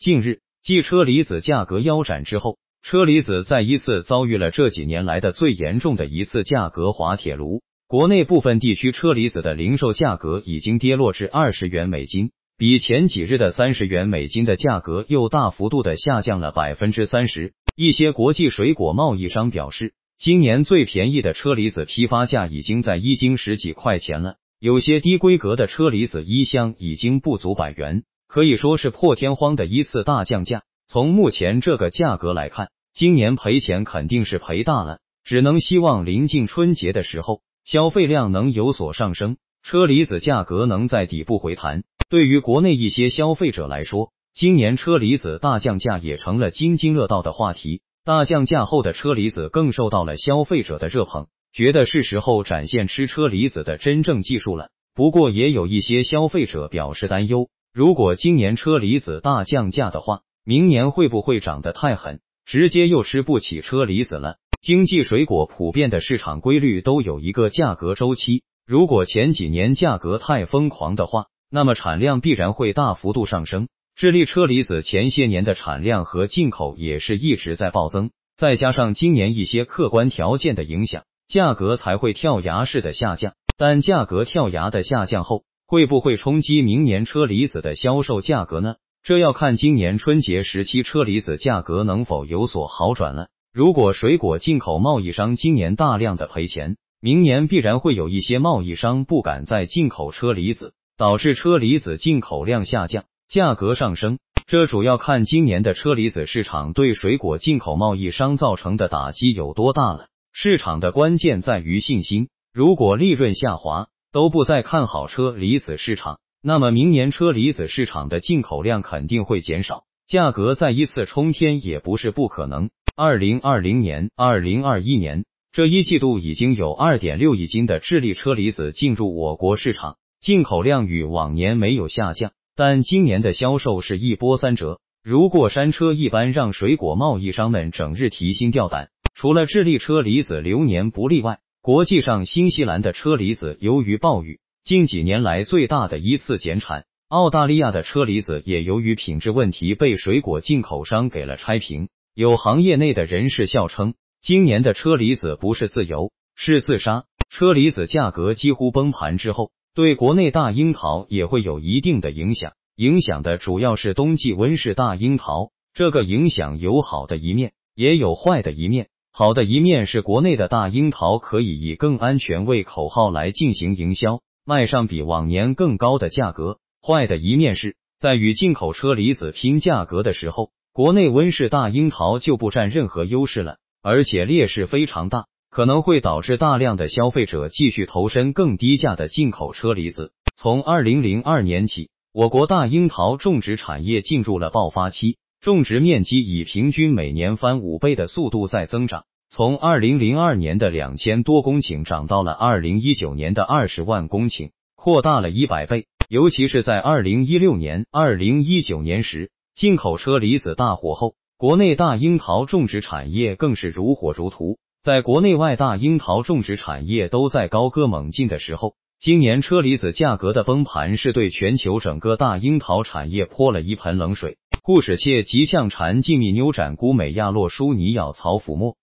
近日，继车厘子价格腰斩之后，车厘子再一次遭遇了这几年来的最严重的一次价格滑铁卢。国内部分地区车厘子的零售价格已经跌落至二十元每斤，比前几日的三十元每斤的价格又大幅度的下降了百分之三十。一些国际水果贸易商表示，今年最便宜的车厘子批发价已经在一斤十几块钱了，有些低规格的车厘子一箱已经不足百元。可以说是破天荒的一次大降价。从目前这个价格来看，今年赔钱肯定是赔大了，只能希望临近春节的时候消费量能有所上升，车厘子价格能在底部回弹。对于国内一些消费者来说，今年车厘子大降价也成了津津乐道的话题。大降价后的车厘子更受到了消费者的热捧，觉得是时候展现吃车厘子的真正技术了。不过，也有一些消费者表示担忧。如果今年车厘子大降价的话，明年会不会涨得太狠，直接又吃不起车厘子了？经济水果普遍的市场规律都有一个价格周期，如果前几年价格太疯狂的话，那么产量必然会大幅度上升。智利车厘子前些年的产量和进口也是一直在暴增，再加上今年一些客观条件的影响，价格才会跳崖式的下降。但价格跳崖的下降后。会不会冲击明年车厘子的销售价格呢？这要看今年春节时期车厘子价格能否有所好转了。如果水果进口贸易商今年大量的赔钱，明年必然会有一些贸易商不敢再进口车厘子，导致车厘子进口量下降，价格上升。这主要看今年的车厘子市场对水果进口贸易商造成的打击有多大了。市场的关键在于信心，如果利润下滑。都不再看好车厘子市场，那么明年车厘子市场的进口量肯定会减少，价格再一次冲天也不是不可能。二零二零年、二零二一年这一季度已经有二点六亿斤的智利车厘子进入我国市场，进口量与往年没有下降，但今年的销售是一波三折，如过山车一般，让水果贸易商们整日提心吊胆。除了智利车厘子，流年不例外。国际上，新西兰的车厘子由于暴雨，近几年来最大的一次减产；澳大利亚的车厘子也由于品质问题被水果进口商给了拆评。有行业内的人士笑称，今年的车厘子不是自由，是自杀。车厘子价格几乎崩盘之后，对国内大樱桃也会有一定的影响，影响的主要是冬季温室大樱桃。这个影响有好的一面，也有坏的一面。好的一面是，国内的大樱桃可以以更安全为口号来进行营销，卖上比往年更高的价格。坏的一面是在与进口车厘子拼价格的时候，国内温室大樱桃就不占任何优势了，而且劣势非常大，可能会导致大量的消费者继续投身更低价的进口车厘子。从二零零二年起，我国大樱桃种植产业进入了爆发期。种植面积以平均每年翻五倍的速度在增长，从二零零二年的两千多公顷涨到了二零一九年的二十万公顷，扩大了一百倍。尤其是在二零一六年、二零一九年时，进口车厘子大火后，国内大樱桃种植产业更是如火如荼。在国内外大樱桃种植产业都在高歌猛进的时候，今年车厘子价格的崩盘是对全球整个大樱桃产业泼了一盆冷水。故使妾急向禅静谧扭转。孤美亚洛舒尼咬草抚墨。